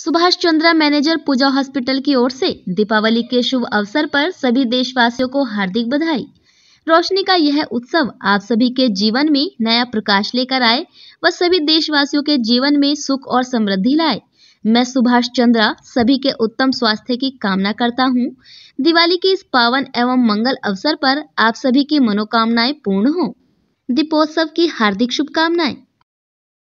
Subhash Chandra manager Pooja hospital की ओर से दीपावली के शुभ अवसर पर सभी देशवासियों को हार्दिक बधाई रोशनी का यह उत्सव आप सभी के जीवन में नया प्रकाश लेकर आए व सभी देशवासियों के जीवन में सुख और समृद्धि लाए मैं सुभाष चंद्रा सभी के उत्तम स्वास्थ्य की कामना करता हूँ दिवाली के इस पावन एवं मंगल अवसर पर आप सभी की मनोकामनाएं पूर्ण हो दीपोत्सव की हार्दिक शुभकामनाएं